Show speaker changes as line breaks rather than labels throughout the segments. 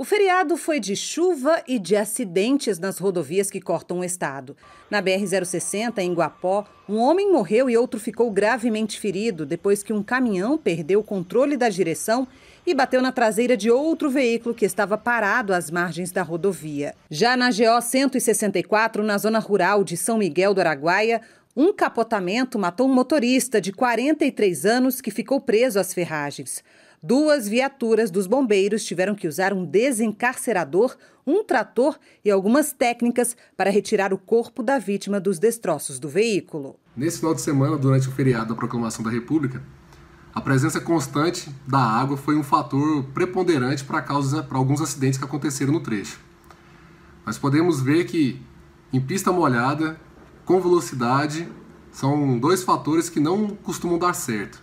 O feriado foi de chuva e de acidentes nas rodovias que cortam o estado. Na BR-060, em Guapó, um homem morreu e outro ficou gravemente ferido depois que um caminhão perdeu o controle da direção e bateu na traseira de outro veículo que estava parado às margens da rodovia. Já na GO 164, na zona rural de São Miguel do Araguaia, um capotamento matou um motorista de 43 anos que ficou preso às ferragens. Duas viaturas dos bombeiros tiveram que usar um desencarcerador, um trator e algumas técnicas para retirar o corpo da vítima dos destroços do veículo.
Nesse final de semana, durante o feriado da Proclamação da República, a presença constante da água foi um fator preponderante para, para alguns acidentes que aconteceram no trecho. Nós podemos ver que em pista molhada, com velocidade, são dois fatores que não costumam dar certo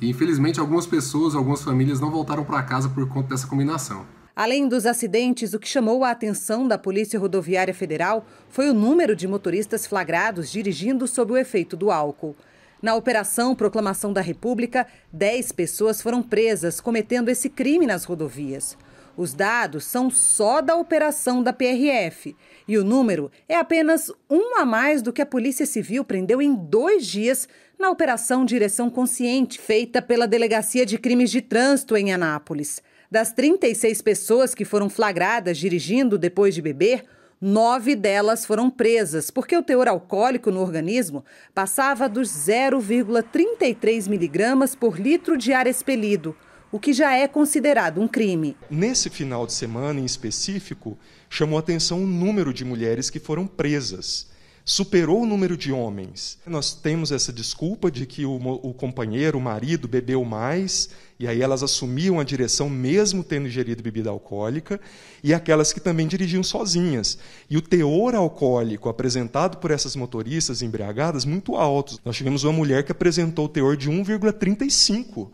infelizmente algumas pessoas, algumas famílias não voltaram para casa por conta dessa combinação.
Além dos acidentes, o que chamou a atenção da Polícia Rodoviária Federal foi o número de motoristas flagrados dirigindo sob o efeito do álcool. Na Operação Proclamação da República, 10 pessoas foram presas cometendo esse crime nas rodovias. Os dados são só da operação da PRF e o número é apenas um a mais do que a Polícia Civil prendeu em dois dias na Operação Direção Consciente, feita pela Delegacia de Crimes de Trânsito em Anápolis. Das 36 pessoas que foram flagradas dirigindo depois de beber, Nove delas foram presas porque o teor alcoólico no organismo passava dos 0,33 miligramas por litro de ar expelido o que já é considerado um crime. Nesse final
de semana em específico, chamou atenção o número de mulheres que foram presas. Superou o número de homens. Nós temos essa desculpa de que o, o companheiro, o marido, bebeu mais, e aí elas assumiam a direção mesmo tendo ingerido bebida alcoólica, e aquelas que também dirigiam sozinhas. E o teor alcoólico apresentado por essas motoristas embriagadas muito alto. Nós tivemos uma mulher que apresentou o teor de 1,35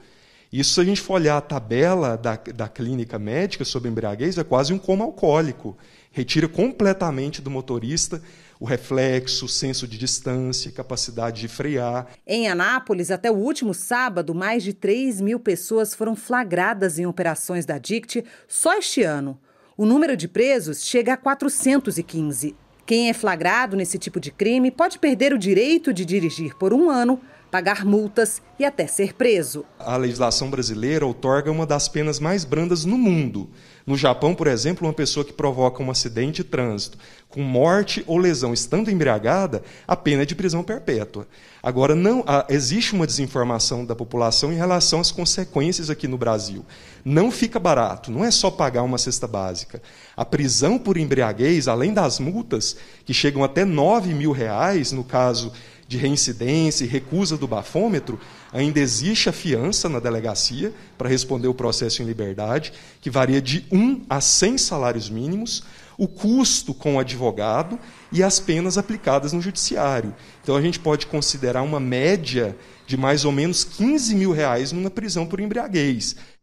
isso, se a gente for olhar a tabela da, da clínica médica sobre embriaguez, é quase um coma alcoólico. Retira completamente do motorista o reflexo, o senso de distância, capacidade de frear.
Em Anápolis, até o último sábado, mais de 3 mil pessoas foram flagradas em operações da DICT só este ano. O número de presos chega a 415. Quem é flagrado nesse tipo de crime pode perder o direito de dirigir por um ano pagar multas e até ser preso.
A legislação brasileira outorga uma das penas mais brandas no mundo. No Japão, por exemplo, uma pessoa que provoca um acidente de trânsito com morte ou lesão estando embriagada, a pena é de prisão perpétua. Agora, não ah, existe uma desinformação da população em relação às consequências aqui no Brasil. Não fica barato, não é só pagar uma cesta básica. A prisão por embriaguez, além das multas, que chegam até 9 mil reais, no caso de reincidência e recusa do bafômetro, ainda existe a fiança na delegacia para responder o processo em liberdade, que varia de 1 a 100 salários mínimos, o custo com o advogado e as penas aplicadas no judiciário. Então a gente pode considerar uma média de mais ou menos 15 mil reais numa prisão por embriaguez.